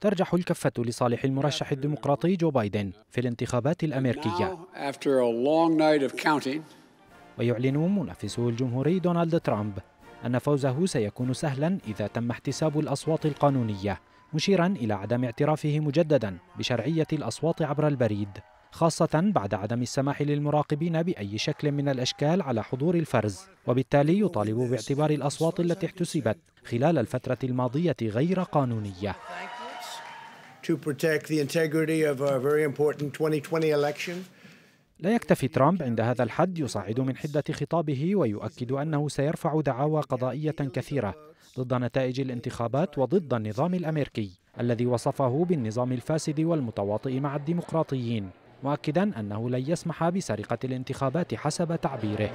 ترجح الكفة لصالح المرشح الديمقراطي جو بايدن في الانتخابات الأمريكية ويعلن منافسه الجمهوري دونالد ترامب أن فوزه سيكون سهلا إذا تم احتساب الأصوات القانونية مشيرا إلى عدم اعترافه مجددا بشرعية الأصوات عبر البريد خاصة بعد عدم السماح للمراقبين بأي شكل من الأشكال على حضور الفرز وبالتالي يطالب باعتبار الأصوات التي احتسبت خلال الفترة الماضية غير قانونية لا يكتفي ترامب عند هذا الحد يصعد من حدة خطابه ويؤكد أنه سيرفع دعاوى قضائية كثيرة ضد نتائج الانتخابات وضد النظام الأمريكي الذي وصفه بالنظام الفاسد والمتواطئ مع الديمقراطيين مؤكدا أنه لن يسمح بسرقة الانتخابات حسب تعبيره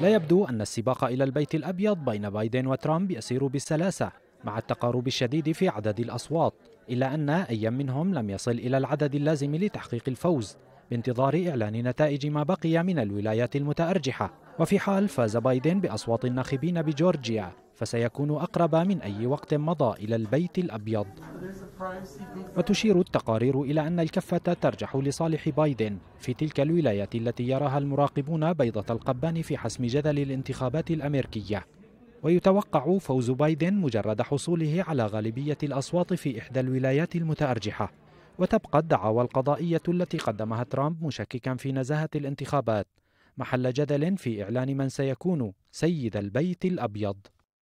لا يبدو أن السباق إلى البيت الأبيض بين بايدن وترامب يسير بالسلاسة مع التقارب الشديد في عدد الأصوات إلا أن أي منهم لم يصل إلى العدد اللازم لتحقيق الفوز بانتظار إعلان نتائج ما بقي من الولايات المتأرجحة وفي حال فاز بايدن بأصوات الناخبين بجورجيا فسيكون أقرب من أي وقت مضى إلى البيت الأبيض وتشير التقارير إلى أن الكفة ترجح لصالح بايدن في تلك الولايات التي يراها المراقبون بيضة القبان في حسم جدل الانتخابات الأمريكية ويتوقع فوز بايدن مجرد حصوله على غالبية الأصوات في إحدى الولايات المتأرجحة وتبقى الدعاوى القضائية التي قدمها ترامب مشككا في نزاهة الانتخابات محل جدل في إعلان من سيكون سيد البيت الأبيض